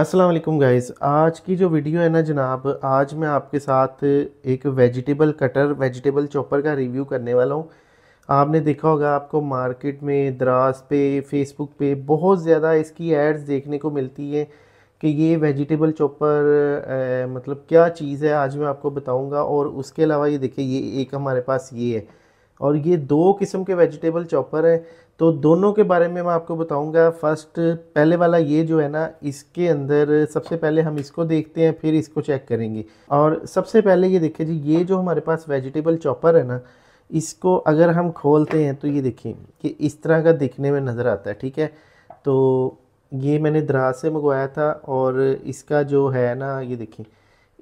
अस्सलाम वालेकुम गाइस आज की जो वीडियो है ना जनाब आज मैं आपके साथ एक वेजिटेबल कटर वेजिटेबल चॉपर का रिव्यू करने वाला हूँ आपने देखा होगा आपको मार्केट में द्रास पे फेसबुक पे बहुत ज़्यादा इसकी एड्स देखने को मिलती है कि ये वेजिटेबल चॉपर मतलब क्या चीज़ है आज मैं आपको बताऊँगा और उसके अलावा ये देखिए ये एक हमारे पास ये है और ये दो किस्म के वेजिटेबल चॉपर है तो दोनों के बारे में मैं आपको बताऊंगा फर्स्ट पहले वाला ये जो है ना इसके अंदर सबसे पहले हम इसको देखते हैं फिर इसको चेक करेंगे और सबसे पहले ये देखिए जी ये जो हमारे पास वेजिटेबल चॉपर है ना इसको अगर हम खोलते हैं तो ये देखिए कि इस तरह का दिखने में नज़र आता है ठीक है तो ये मैंने दराज से मंगवाया था और इसका जो है ना ये देखिए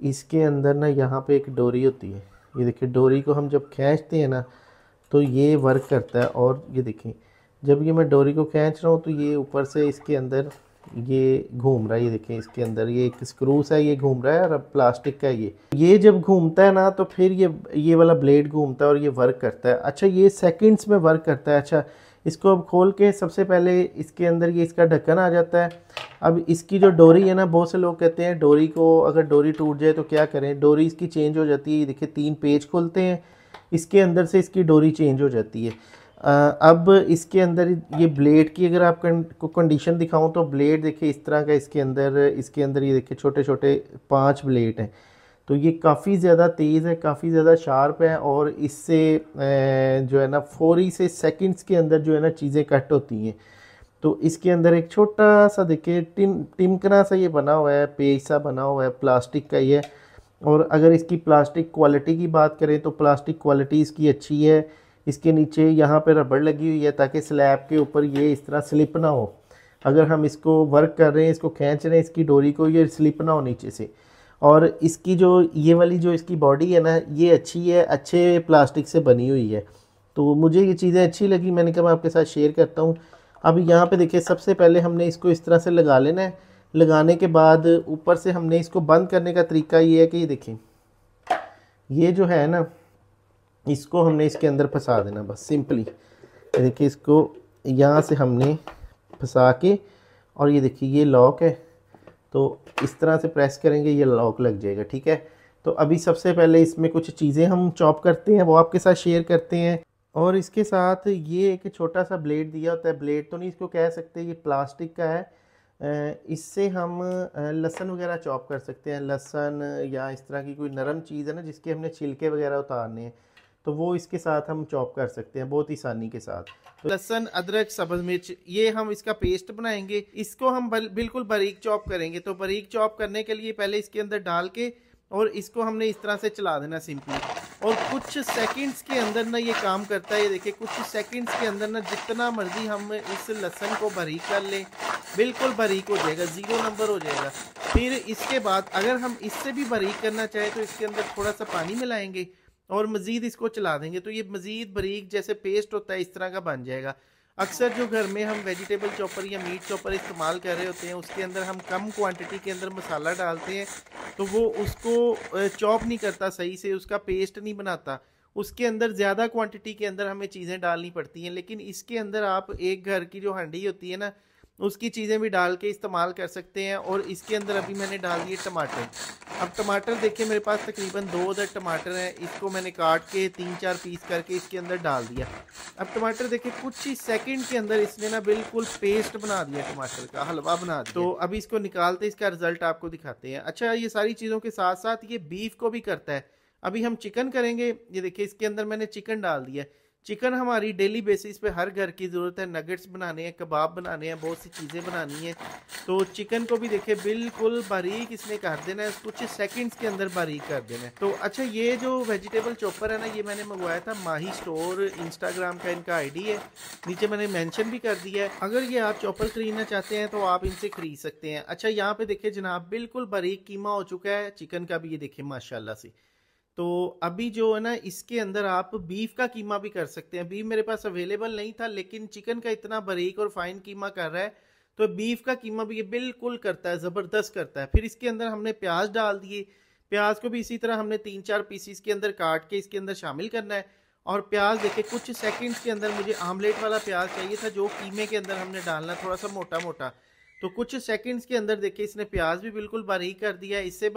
इसके अंदर ना यहाँ पर एक डोरी होती है ये देखिए डोरी को हम जब खींचते हैं ना तो ये वर्क करता है और ये देखें जब ये मैं डोरी को खींच रहा हूँ तो ये ऊपर से इसके अंदर ये घूम रहा है ये देखें इसके अंदर ये एक स्क्रूस है ये घूम रहा है और अब प्लास्टिक का ये ये जब घूमता है ना तो फिर ये ये वाला ब्लेड घूमता है और ये वर्क करता है अच्छा ये सेकंड्स में वर्क करता है अच्छा इसको अब खोल के सबसे पहले इसके अंदर ये इसका ढक्कन आ जाता है अब इसकी जो डोरी है ना बहुत से लोग कहते हैं डोरी को अगर डोरी टूट जाए तो क्या करें डोरी इसकी चेंज हो जाती है ये देखिए तीन पेज खोलते हैं इसके अंदर से इसकी डोरी चेंज हो जाती है आ, अब इसके अंदर ये ब्लेड की अगर आप को कंडीशन दिखाऊं तो ब्लेड देखिए इस तरह का इसके अंदर इसके अंदर ये देखिए छोटे छोटे पांच ब्लेड हैं तो ये काफ़ी ज़्यादा तेज़ है काफ़ी ज़्यादा शार्प है और इससे जो है ना फोरी से सेकंड्स के अंदर जो है ना चीज़ें कट होती हैं तो इसके अंदर एक छोटा सा देखिए टिम टिमकना सा ये बना हुआ है पेज सा बना हुआ है प्लास्टिक का ये और अगर इसकी प्लास्टिक क्वालिटी की बात करें तो प्लास्टिक क्वालिटी इसकी अच्छी है इसके नीचे यहाँ पर रबड़ लगी हुई है ताकि स्लैब के ऊपर ये इस तरह स्लिप ना हो अगर हम इसको वर्क कर रहे हैं इसको खींच रहे हैं इसकी डोरी को ये स्लिप ना हो नीचे से और इसकी जो ये वाली जो इसकी बॉडी है ना ये अच्छी है अच्छे प्लास्टिक से बनी हुई है तो मुझे ये चीज़ें अच्छी लगी मैंने कहा मैं आपके साथ शेयर करता हूँ अब यहाँ पे देखिए सबसे पहले हमने इसको इस तरह से लगा लेना है लगाने के बाद ऊपर से हमने इसको बंद करने का तरीका ये है कि ये देखिए ये जो है ना इसको हमने इसके अंदर फंसा देना बस सिंपली देखिए इसको यहाँ से हमने फंसा के और ये देखिए ये लॉक है तो इस तरह से प्रेस करेंगे ये लॉक लग जाएगा ठीक है तो अभी सबसे पहले इसमें कुछ चीज़ें हम चॉप करते हैं वो आपके साथ शेयर करते हैं और इसके साथ ये एक छोटा सा ब्लेड दिया होता है ब्लेड तो नहीं इसको कह सकते ये प्लास्टिक का है इससे हम लहसन वगैरह चॉप कर सकते हैं लहसन या इस तरह की कोई नरम चीज़ है ना जिसके हमने छिलके वगैरह उतारने हैं तो वो इसके साथ हम चॉप कर सकते हैं बहुत ही आसानी के साथ तो लहसन अदरक सब्ज मिर्च ये हम इसका पेस्ट बनाएंगे इसको हम बिल्कुल बारीक चॉप करेंगे तो बारीक चॉप करने के लिए पहले इसके अंदर डाल के और इसको हमने इस तरह से चला देना सिंपली और कुछ सेकंड्स के अंदर ना ये काम करता है ये देखिए कुछ सेकंड्स के अंदर ना जितना मर्जी हम इस लहसन को बारीक कर लें बिल्कुल बारीक हो जाएगा ज़ीरो नंबर हो जाएगा फिर इसके बाद अगर हम इससे भी बारीक करना चाहें तो इसके अंदर थोड़ा सा पानी मिलाएंगे और मज़ीद इसको चला देंगे तो ये मज़ीद बारीक जैसे पेस्ट होता है इस तरह का बन जाएगा अक्सर जो घर में हम वेजिटेबल चॉपर या मीट चॉपर इस्तेमाल कर रहे होते हैं उसके अंदर हम कम क्वांटिटी के अंदर मसाला डालते हैं तो वो उसको चॉप नहीं करता सही से उसका पेस्ट नहीं बनाता उसके अंदर ज़्यादा क्वांटिटी के अंदर हमें चीज़ें डालनी पड़ती हैं लेकिन इसके अंदर आप एक घर की जो हंडी होती है ना उसकी चीज़ें भी डाल के इस्तेमाल कर सकते हैं और इसके अंदर अभी मैंने डाल दिए टमाटर अब टमाटर देखिए मेरे पास तकरीबन दो हज़ार टमाटर हैं इसको मैंने काट के तीन चार पीस करके इसके अंदर डाल दिया अब टमाटर देखिए कुछ ही सेकंड के अंदर इसने ना बिल्कुल पेस्ट बना दिया टमाटर का हलवा बना दिया तो अभी इसको निकालते इसका रिजल्ट आपको दिखाते हैं अच्छा ये सारी चीज़ों के साथ साथ ये बीफ को भी करता है अभी हम चिकन करेंगे ये देखिए इसके अंदर मैंने चिकन डाल दिया है चिकन हमारी डेली बेसिस पे हर घर की ज़रूरत है नगेट्स बनाने हैं कबाब बनाने हैं बहुत सी चीज़ें बनानी है तो चिकन को भी देखे बिल्कुल बारीक इसने कर देना है कुछ सेकंड्स के अंदर बारीक कर देना है तो अच्छा ये जो वेजिटेबल चॉपर है ना ये मैंने मंगवाया था माही स्टोर इंस्टाग्राम का इनका आईडी है नीचे मैंने मैंशन भी कर दिया है अगर ये आप चॉपर खरीदना चाहते हैं तो आप इनसे खरीद सकते हैं अच्छा यहाँ पे देखे जनाब बिल्कुल बारीक कीमा हो चुका है चिकन का भी ये देखे माशाला से तो अभी जो है ना इसके अंदर आप बीफ का कीमा भी कर सकते हैं बीफ मेरे पास अवेलेबल नहीं था लेकिन चिकन का इतना बारीक और फाइन कीमा कर रहा है तो बीफ का कीमा भी ये बिल्कुल करता है ज़बरदस्त करता है फिर इसके अंदर हमने प्याज डाल दिए प्याज को भी इसी तरह हमने तीन चार पीसीस के अंदर काट के इसके अंदर शामिल करना है और प्याज देखे कुछ सेकेंड्स के अंदर मुझे आमलेट वाला प्याज चाहिए था जो कीमे के अंदर हमने डालना थोड़ा सा मोटा मोटा तो कुछ सेकेंड्स के अंदर देखे इसने प्याज भी बिल्कुल बारीक कर दिया इससे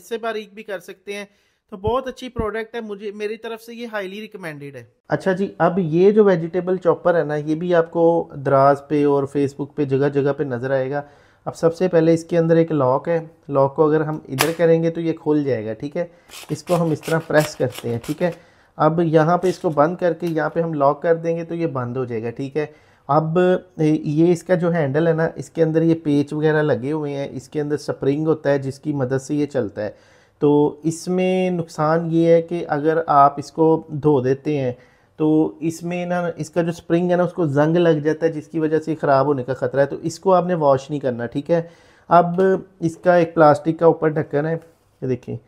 इससे बारीक भी कर सकते हैं तो बहुत अच्छी प्रोडक्ट है मुझे मेरी तरफ से ये हाईली रिकमेंडेड है अच्छा जी अब ये जो वेजिटेबल चॉपर है ना ये भी आपको दराज पे और फेसबुक पे जगह जगह पे नज़र आएगा अब सबसे पहले इसके अंदर एक लॉक है लॉक को अगर हम इधर करेंगे तो ये खोल जाएगा ठीक है इसको हम इस तरह प्रेस करते हैं ठीक है अब यहाँ पे इसको बंद करके यहाँ पे हम लॉक कर देंगे तो ये बंद हो जाएगा ठीक है अब ये इसका जो हैंडल है ना इसके अंदर ये पेच वगैरह लगे हुए हैं इसके अंदर स्प्रिंग होता है जिसकी मदद से ये चलता है तो इसमें नुकसान ये है कि अगर आप इसको धो देते हैं तो इसमें ना इसका जो स्प्रिंग है ना उसको जंग लग जाता है जिसकी वजह से ख़राब होने का ख़तरा है तो इसको आपने वॉश नहीं करना ठीक है अब इसका एक प्लास्टिक का ऊपर ढक्कन है ये देखिए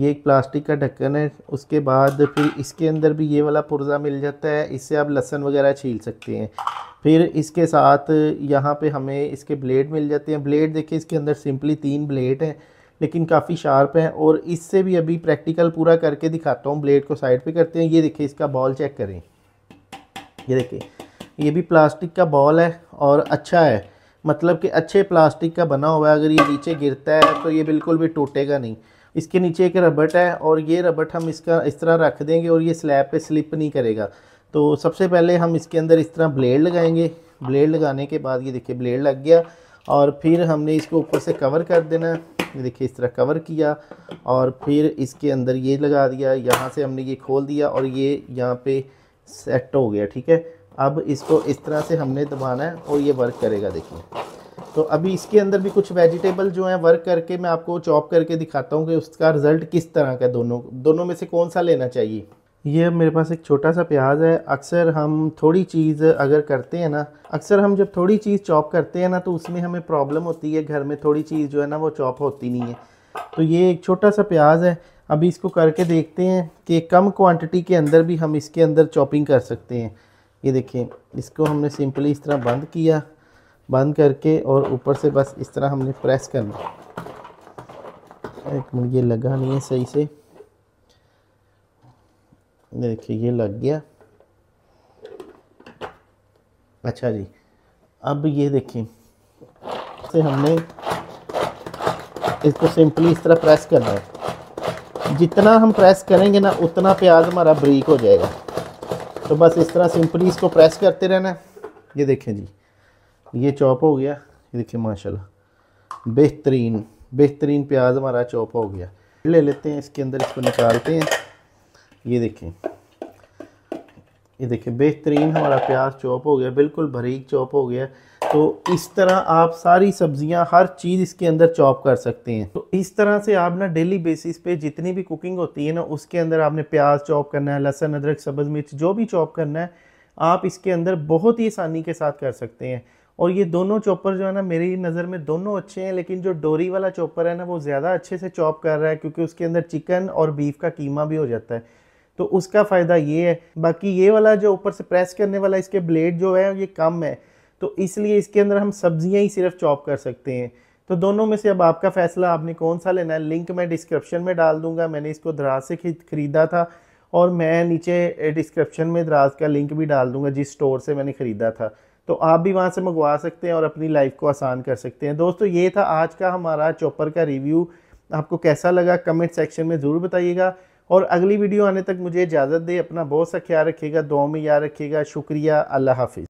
ये एक प्लास्टिक का ढक्कन है उसके बाद फिर इसके अंदर भी ये वाला पुर्जा मिल जाता है इससे आप लहसन वगैरह छील सकते हैं फिर इसके साथ यहाँ पे हमें इसके ब्लेड मिल जाते हैं ब्लेड देखिए इसके अंदर सिंपली तीन ब्लेड हैं लेकिन काफ़ी शार्प है और इससे भी अभी प्रैक्टिकल पूरा करके दिखाता हूँ ब्लेड को साइड पे करते हैं ये देखिए इसका बॉल चेक करें ये देखिए ये भी प्लास्टिक का बॉल है और अच्छा है मतलब कि अच्छे प्लास्टिक का बना हुआ है अगर ये नीचे गिरता है तो ये बिल्कुल भी टूटेगा नहीं इसके नीचे एक रबट है और ये रबट हम इसका इस तरह रख देंगे और ये स्लैब पर स्लिप नहीं करेगा तो सबसे पहले हम इसके अंदर इस तरह ब्लेड लगाएंगे ब्लेड लगाने के बाद ये देखिए ब्लेड लग गया और फिर हमने इसको ऊपर से कवर कर देना ये देखिए इस तरह कवर किया और फिर इसके अंदर ये लगा दिया यहाँ से हमने ये खोल दिया और ये यहाँ पे सेट हो गया ठीक है अब इसको इस तरह से हमने दबाना है और ये वर्क करेगा देखिए तो अभी इसके अंदर भी कुछ वेजिटेबल जो हैं वर्क करके मैं आपको चॉप करके दिखाता हूँ कि उसका रिज़ल्ट किस तरह का दोनों दोनों में से कौन सा लेना चाहिए ये मेरे पास एक छोटा सा प्याज है अक्सर हम थोड़ी चीज़ अगर करते हैं ना अक्सर हम जब थोड़ी चीज़ चॉप करते हैं ना तो उसमें हमें प्रॉब्लम होती है घर में थोड़ी चीज़ जो है ना वो चॉप होती नहीं है तो ये एक छोटा सा प्याज है अभी इसको करके देखते हैं कि कम क्वांटिटी के अंदर भी हम इसके अंदर चॉपिंग कर सकते हैं ये देखें इसको हमने सिंपली इस तरह बंद किया बंद करके और ऊपर से बस इस तरह हमने प्रेस करना एक मिनट ये लगा नहीं है सही से देखिए ये लग गया अच्छा जी अब ये देखिए हमने इसको सिंपली इस तरह प्रेस करना है जितना हम प्रेस करेंगे ना उतना प्याज हमारा ब्रीक हो जाएगा तो बस इस तरह सिंपली इसको प्रेस करते रहना है ये देखें जी ये चॉप हो गया ये देखिए माशाल्लाह बेहतरीन बेहतरीन प्याज हमारा चॉप हो गया ले लेते हैं इसके अंदर इसको निकालते हैं ये देखिए ये देखिए बेहतरीन हमारा प्याज चॉप हो गया बिल्कुल भरीक चॉप हो गया तो इस तरह आप सारी सब्जियां हर चीज़ इसके अंदर चॉप कर सकते हैं तो इस तरह से आप ना डेली बेसिस पे जितनी भी कुकिंग होती है ना उसके अंदर आपने प्याज चॉप करना है लहसन अदरक सब्ज़ मिर्च जो भी चॉप करना है आप इसके अंदर बहुत ही आसानी के साथ कर सकते हैं और ये दोनों चॉपर जो है ना मेरी नज़र में दोनों अच्छे हैं लेकिन जो डोरी वाला चॉपर है ना वो ज़्यादा अच्छे से चॉप कर रहा है क्योंकि उसके अंदर चिकन और बीफ का कीमा भी हो जाता है तो उसका फ़ायदा ये है बाकी ये वाला जो ऊपर से प्रेस करने वाला इसके ब्लेड जो है ये कम है तो इसलिए इसके अंदर हम सब्जियां ही सिर्फ चॉप कर सकते हैं तो दोनों में से अब आपका फ़ैसला आपने कौन सा लेना है लिंक मैं डिस्क्रिप्शन में डाल दूंगा मैंने इसको दराज से ख़रीदा था और मैं नीचे डिस्क्रिप्शन में दराज का लिंक भी डाल दूंगा जिस स्टोर से मैंने ख़रीदा था तो आप भी वहाँ से मंगवा सकते हैं और अपनी लाइफ को आसान कर सकते हैं दोस्तों ये था आज का हमारा चॉपर का रिव्यू आपको कैसा लगा कमेंट सेक्शन में ज़रूर बताइएगा और अगली वीडियो आने तक मुझे इजाज़त दे अपना बहुत सा ख्याल रखिएगा दुआ में याद रखिएगा शुक्रिया अल्लाह हाफिज़